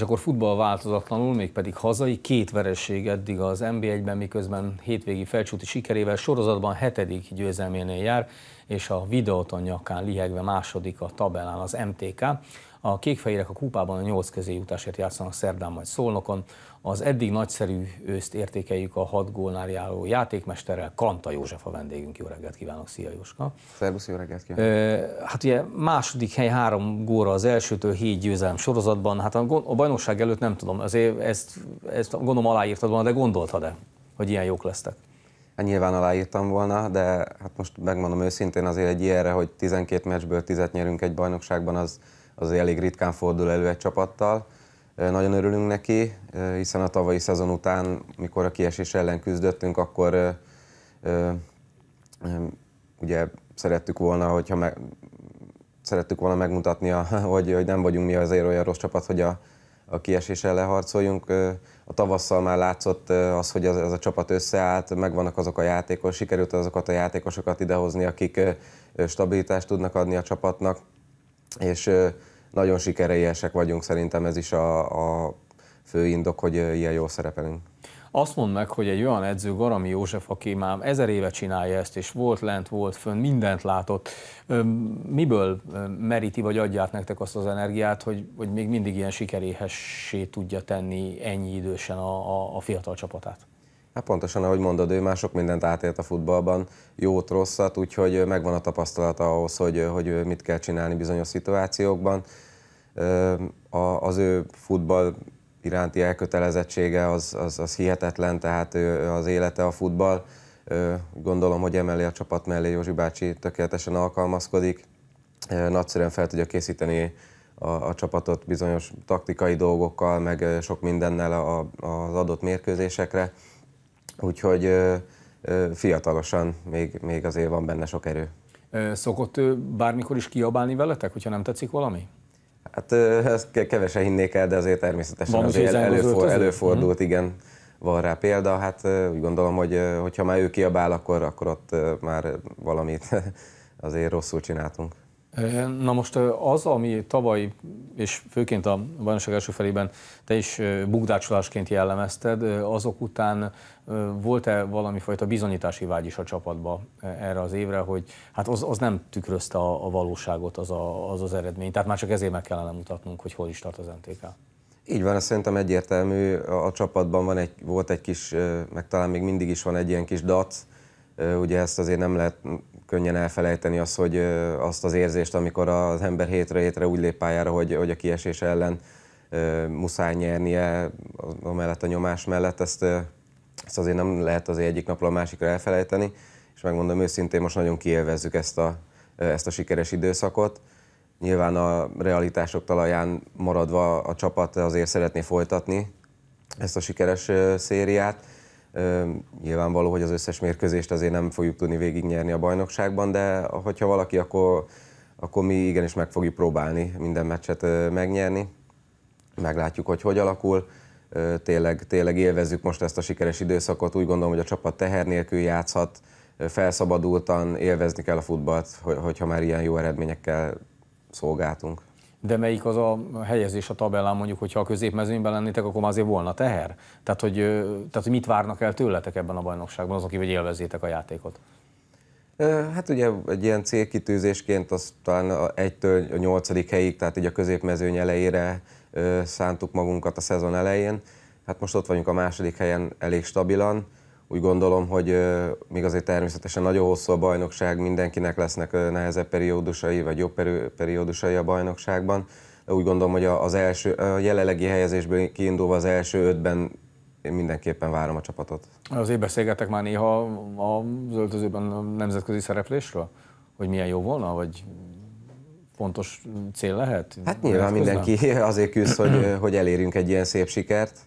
És akkor futball változatlanul, mégpedig hazai, két vereség eddig az NB1-ben, miközben hétvégi felcsúti sikerével sorozatban hetedik győzelménél jár, és a videóton nyakán lihegve második a tabellán az MTK. A kékfehérek a kupában a nyolc közé jutásért játszanak szerdán majd Szolnokon. Az eddig nagyszerű őszt értékeljük a hat gólnál járó játékmesterrel, Kanta József a vendégünk. Jó reggelt kívánok, szia Jóska! Szervusz, jó reggelt kívánok! Hát ugye második hely három góra az elsőtől, hét győzelem sorozatban. Hát a, a bajnokság előtt nem tudom, azért ezt, ezt gondolom aláírtad volna, de gondoltad-e, hogy ilyen jók lesztek? Hát nyilván aláírtam volna, de hát most megmondom őszintén azért egy ilyenre, hogy 12 meccsből 10 nyerünk egy bajnokságban, az az elég ritkán fordul elő egy csapattal. Nagyon örülünk neki, hiszen a tavalyi szezon után, mikor a kiesés ellen küzdöttünk, akkor ugye szerettük volna, hogyha meg, szerettük volna megmutatni, a, hogy, hogy nem vagyunk mi azért olyan rossz csapat, hogy a, a kiesés ellen harcoljunk. A tavasszal már látszott az, hogy ez, ez a csapat összeállt, megvannak azok a játékos, sikerült azokat a játékosokat idehozni, akik stabilitást tudnak adni a csapatnak, és nagyon sikeresek vagyunk, szerintem ez is a, a fő indok, hogy ilyen jól szerepelünk. Azt mondd meg, hogy egy olyan edző, Garami József, aki már ezer éve csinálja ezt, és volt lent, volt fönn, mindent látott, miből meríti vagy adja át nektek azt az energiát, hogy, hogy még mindig ilyen sikeréhessé tudja tenni ennyi idősen a, a, a fiatal csapatát? Hát pontosan, ahogy mondod, ő már sok mindent átélt a futballban, jót, rosszat, úgyhogy megvan a tapasztalata ahhoz, hogy, hogy mit kell csinálni bizonyos szituációkban. Az ő futball iránti elkötelezettsége az, az, az hihetetlen, tehát az élete a futball. Gondolom, hogy emellé a csapat mellé Józsi bácsi tökéletesen alkalmazkodik. Nagyszerűen fel tudja készíteni a, a csapatot bizonyos taktikai dolgokkal, meg sok mindennel a, az adott mérkőzésekre. Úgyhogy ö, ö, fiatalosan még, még azért van benne sok erő. Szokott ő bármikor is kiabálni veletek, hogyha nem tetszik valami? Hát ezt kevesen hinnék el, de azért természetesen van azért előfor, előfordult, uh-huh. igen, van rá példa. Hát úgy gondolom, hogy hogyha már ő kiabál, akkor, akkor ott már valamit azért rosszul csináltunk. Na most az, ami tavaly, és főként a bajnokság első felében te is bukdácsolásként jellemezted, azok után volt-e valami bizonyítási vágy is a csapatba erre az évre, hogy hát az, az nem tükrözte a, a valóságot az, a, az az eredmény, tehát már csak ezért meg kellene mutatnunk, hogy hol is tart az MTK. Így van, szerintem egyértelmű. A, a csapatban van egy, volt egy kis, meg talán még mindig is van egy ilyen kis dac, Ugye ezt azért nem lehet könnyen elfelejteni az, hogy azt az érzést, amikor az ember hétre hétre úgy lép pályára, hogy, hogy a kiesés ellen muszáj nyernie amellett a nyomás mellett, ezt, ezt azért nem lehet az egyik napról a másikra elfelejteni, és megmondom őszintén, most nagyon kiélvezzük ezt a, ezt a sikeres időszakot. Nyilván a realitások talaján maradva a csapat azért szeretné folytatni ezt a sikeres szériát, Nyilvánvaló, hogy az összes mérkőzést azért nem fogjuk tudni végignyerni a bajnokságban, de hogyha valaki, akkor, akkor mi igenis meg fogjuk próbálni minden meccset megnyerni. Meglátjuk, hogy hogy alakul. Tényleg, tényleg élvezzük most ezt a sikeres időszakot. Úgy gondolom, hogy a csapat teher nélkül játszhat, felszabadultan élvezni kell a futballt, hogyha már ilyen jó eredményekkel szolgáltunk de melyik az a helyezés a tabellán, mondjuk, hogyha a középmezőnyben lennétek, akkor már azért volna teher? Tehát hogy, tehát, hogy mit várnak el tőletek ebben a bajnokságban azok, hogy élvezétek a játékot? Hát ugye egy ilyen célkitűzésként az talán 1-től 8. helyig, tehát így a középmezőny elejére szántuk magunkat a szezon elején. Hát most ott vagyunk a második helyen elég stabilan úgy gondolom, hogy még azért természetesen nagyon hosszú a bajnokság, mindenkinek lesznek nehezebb periódusai, vagy jobb periódusai a bajnokságban, de úgy gondolom, hogy az első, a jelenlegi helyezésből kiindulva az első ötben én mindenképpen várom a csapatot. Azért beszélgetek már néha a zöldözőben a nemzetközi szereplésről? Hogy milyen jó volna, vagy fontos cél lehet? Hát nyilván mindenki azért küzd, hogy, hogy elérjünk egy ilyen szép sikert,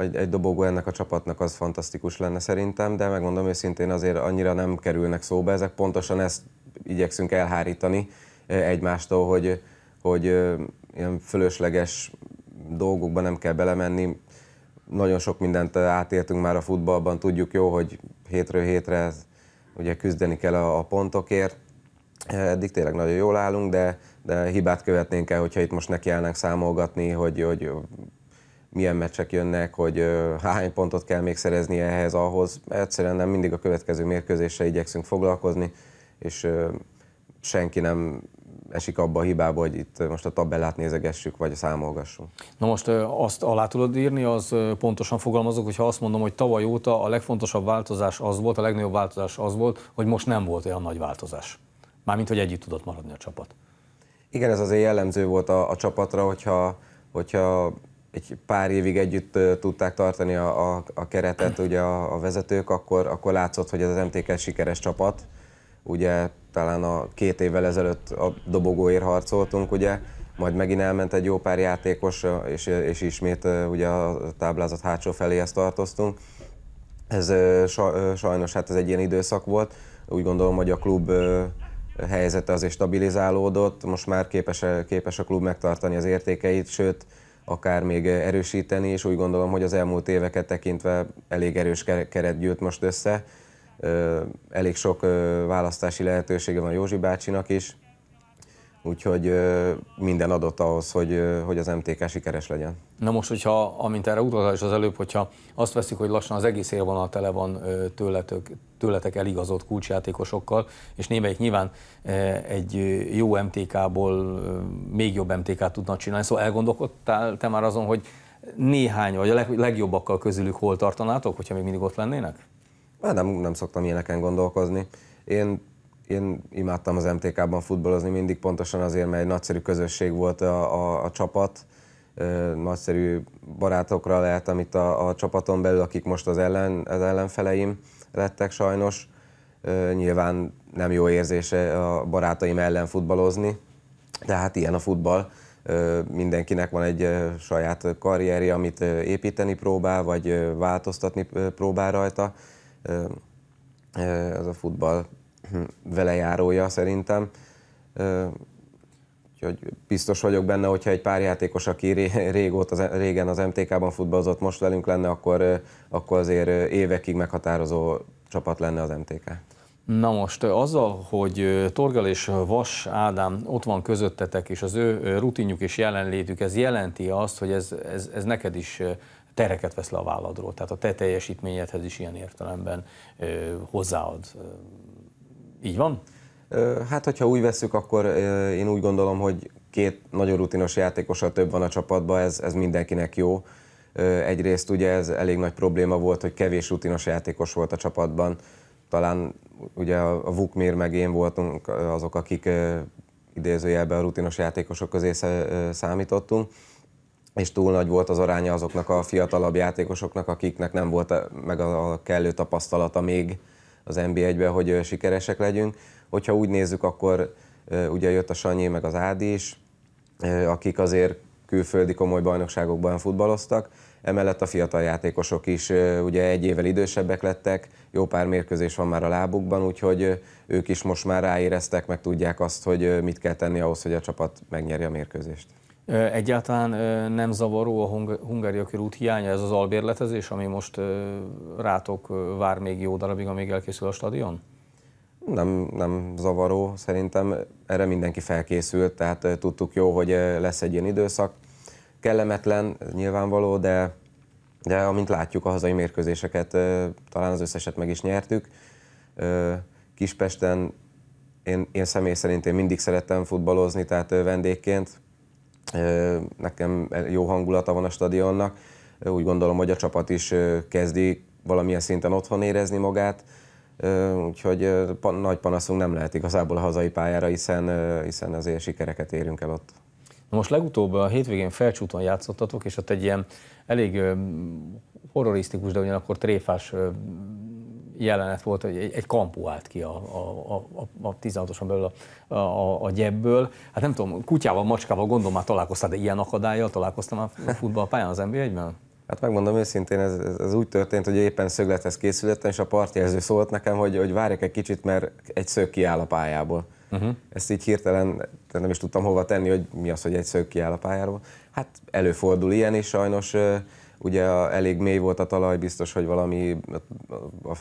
egy, egy dobogó ennek a csapatnak az fantasztikus lenne szerintem, de megmondom őszintén azért annyira nem kerülnek szóba ezek, pontosan ezt igyekszünk elhárítani eh, egymástól, hogy, hogy eh, ilyen fölösleges dolgokba nem kell belemenni. Nagyon sok mindent átéltünk már a futballban, tudjuk jó, hogy hétről hétre ugye küzdeni kell a, a pontokért. Eh, eddig tényleg nagyon jól állunk, de, de hibát követnénk el, hogyha itt most nekiállnánk számolgatni, hogy, hogy milyen meccsek jönnek, hogy hány pontot kell még szerezni ehhez, ahhoz. Egyszerűen nem mindig a következő mérkőzésre igyekszünk foglalkozni, és senki nem esik abba a hibába, hogy itt most a tabellát nézegessük, vagy számolgassunk. Na most azt alá tudod írni, az pontosan fogalmazok, hogyha azt mondom, hogy tavaly óta a legfontosabb változás az volt, a legnagyobb változás az volt, hogy most nem volt olyan nagy változás. Mármint, hogy együtt tudott maradni a csapat. Igen, ez azért jellemző volt a, a csapatra, hogyha, hogyha egy pár évig együtt tudták tartani a, a, a keretet ugye a, a vezetők, akkor, akkor látszott, hogy ez az MTK sikeres csapat. Ugye talán a két évvel ezelőtt a dobogóért harcoltunk, ugye, majd megint elment egy jó pár játékos, és, és ismét ugye a táblázat hátsó feléhez tartoztunk. Ez sajnos hát ez egy ilyen időszak volt. Úgy gondolom, hogy a klub helyzete azért stabilizálódott, most már képes, képes a klub megtartani az értékeit, sőt, akár még erősíteni, és úgy gondolom, hogy az elmúlt éveket tekintve elég erős keret gyűlt most össze. Elég sok választási lehetősége van Józsi bácsinak is, Úgyhogy minden adott ahhoz, hogy, hogy az MTK sikeres legyen. Na most, hogyha, amint erre utaltál is az előbb, hogyha azt veszik, hogy lassan az egész élvonal tele van tőletek, tőletek eligazott kulcsjátékosokkal, és némelyik nyilván egy jó MTK-ból még jobb MTK-t tudna csinálni, szóval elgondolkodtál te már azon, hogy néhány, vagy a legjobbakkal közülük hol tartanátok, hogyha még mindig ott lennének? nem, nem szoktam ilyeneken gondolkozni. Én én imádtam az MTK-ban futballozni mindig, pontosan azért, mert egy nagyszerű közösség volt a, a, a csapat, nagyszerű barátokra lehettem itt a, a csapaton belül, akik most az, ellen, az ellenfeleim lettek sajnos. Nyilván nem jó érzése a barátaim ellen futballozni, de hát ilyen a futball. Mindenkinek van egy saját karrierje, amit építeni próbál, vagy változtatni próbál rajta. Ez a futball velejárója szerintem. Úgyhogy biztos vagyok benne, hogyha egy pár játékos, aki régóta, régen az MTK-ban futballozott, most velünk lenne, akkor, akkor azért évekig meghatározó csapat lenne az MTK. Na most azzal, hogy Torgal és Vas Ádám ott van közöttetek, és az ő rutinjuk és jelenlétük, ez jelenti azt, hogy ez, ez, ez neked is tereket vesz le a válladról, tehát a te teljesítményedhez is ilyen értelemben hozzáad így van? Hát, hogyha úgy veszük, akkor én úgy gondolom, hogy két nagyon rutinos játékosa több van a csapatban, ez, ez mindenkinek jó. Egyrészt ugye ez elég nagy probléma volt, hogy kevés rutinos játékos volt a csapatban. Talán ugye a Vukmir meg én voltunk azok, akik idézőjelben a rutinos játékosok közé számítottunk, és túl nagy volt az aránya azoknak a fiatalabb játékosoknak, akiknek nem volt meg a kellő tapasztalata még, az NB1-be, hogy sikeresek legyünk. Hogyha úgy nézzük, akkor ugye jött a Sanyi meg az Ádi is, akik azért külföldi komoly bajnokságokban futballoztak, emellett a fiatal játékosok is ugye egy évvel idősebbek lettek, jó pár mérkőzés van már a lábukban, úgyhogy ők is most már ráéreztek, meg tudják azt, hogy mit kell tenni ahhoz, hogy a csapat megnyerje a mérkőzést. Egyáltalán nem zavaró a Hungária körút hiánya, ez az albérletezés, ami most rátok vár még jó darabig, amíg elkészül a stadion? nem, nem zavaró, szerintem erre mindenki felkészült, tehát tudtuk jó, hogy lesz egy ilyen időszak. Kellemetlen, nyilvánvaló, de, de amint látjuk a hazai mérkőzéseket, talán az összeset meg is nyertük. Kispesten én, én személy szerint én mindig szerettem futballozni, tehát vendégként Nekem jó hangulata van a stadionnak, úgy gondolom, hogy a csapat is kezdi valamilyen szinten otthon érezni magát, úgyhogy nagy panaszunk nem lehet igazából a hazai pályára, hiszen, hiszen azért sikereket érünk el ott. Na most legutóbb a hétvégén felcsúton játszottatok, és ott egy ilyen elég horrorisztikus, de ugyanakkor tréfás jelenet volt, hogy egy, egy kampó állt ki a, a, a, a 16-oson belül a, a, a gyebből. Hát nem tudom, kutyával, macskával gondolom már találkoztál, de ilyen akadályjal találkoztam a futballpályán az NBA-ben? Hát megmondom őszintén, ez, ez, ez úgy történt, hogy éppen szöglethez készültem, és a partjelző szólt nekem, hogy, hogy várjak egy kicsit, mert egy szög kiáll a pályából. Uh-huh. Ezt így hirtelen nem is tudtam hova tenni, hogy mi az, hogy egy szög kiáll a pályáról. Hát előfordul ilyen, és sajnos ugye elég mély volt a talaj, biztos, hogy valami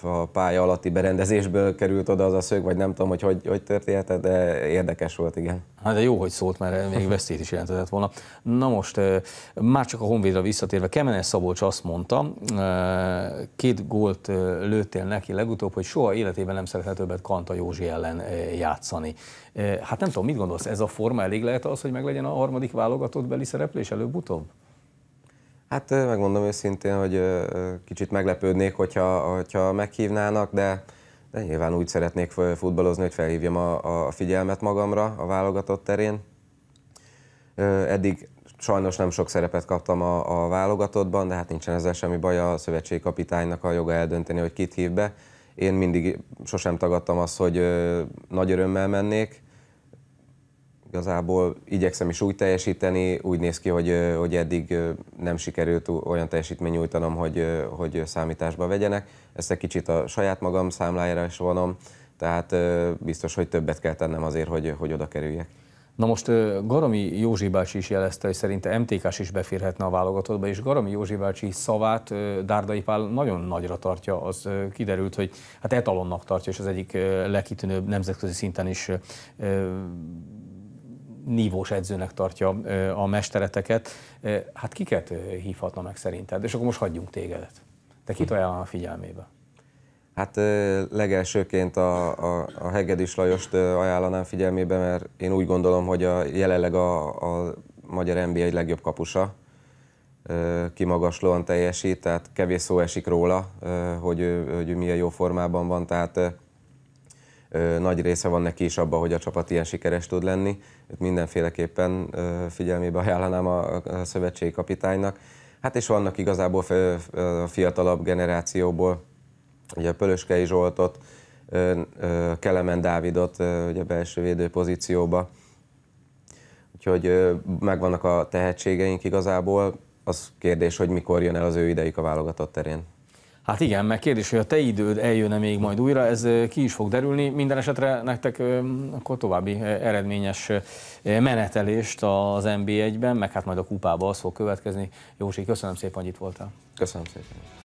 a pálya alatti berendezésből került oda az a szög, vagy nem tudom, hogy hogy, hogy történt, de érdekes volt, igen. Hát de jó, hogy szólt, mert még veszélyt is jelentetett volna. Na most, már csak a Honvédra visszatérve, Kemenes Szabolcs azt mondta, két gólt lőttél neki legutóbb, hogy soha életében nem szeretne többet Kanta Józsi ellen játszani. Hát nem tudom, mit gondolsz, ez a forma elég lehet az, hogy meglegyen a harmadik válogatott beli szereplés előbb-utóbb? Hát megmondom őszintén, hogy kicsit meglepődnék, hogyha, hogyha meghívnának, de, de nyilván úgy szeretnék futballozni, hogy felhívjam a, a figyelmet magamra a válogatott terén. Eddig sajnos nem sok szerepet kaptam a, a válogatottban, de hát nincsen ezzel semmi baj a szövetségi kapitánynak a joga eldönteni, hogy kit hív be. Én mindig sosem tagadtam azt, hogy nagy örömmel mennék, igazából igyekszem is úgy teljesíteni, úgy néz ki, hogy, hogy eddig nem sikerült olyan teljesítmény nyújtanom, hogy, hogy számításba vegyenek. Ezt egy kicsit a saját magam számlájára is vonom, tehát biztos, hogy többet kell tennem azért, hogy, hogy oda kerüljek. Na most Garami Józsi bácsi is jelezte, hogy szerinte MTK-s is beférhetne a válogatottba, és Garami Józsi bácsi szavát Dárdai Pál nagyon nagyra tartja, az kiderült, hogy hát etalonnak tartja, és az egyik legkitűnőbb nemzetközi szinten is nívós edzőnek tartja a mestereteket. Hát kiket hívhatna meg szerinted? És akkor most hagyjunk tégedet. Te kit ajánlana a figyelmébe? Hát legelsőként a, a, a Hegedis Lajost ajánlanám figyelmébe, mert én úgy gondolom, hogy a, jelenleg a, a magyar NBA egy legjobb kapusa. Kimagaslóan teljesít, tehát kevés szó esik róla, hogy, hogy milyen jó formában van. Tehát nagy része van neki is abban, hogy a csapat ilyen sikeres tud lenni. Őt mindenféleképpen figyelmébe ajánlanám a szövetségi kapitánynak. Hát és vannak igazából a fiatalabb generációból, ugye Pölöskei Zsoltot, Kelemen Dávidot ugye belső védő pozícióba. Úgyhogy megvannak a tehetségeink igazából, az kérdés, hogy mikor jön el az ő ideig a válogatott terén. Hát igen, meg kérdés, hogy a te időd eljön-e még majd újra, ez ki is fog derülni. Minden esetre nektek akkor további eredményes menetelést az NB1-ben, meg hát majd a kupába az fog következni. Jósi, köszönöm szépen, hogy itt voltál. Köszönöm szépen.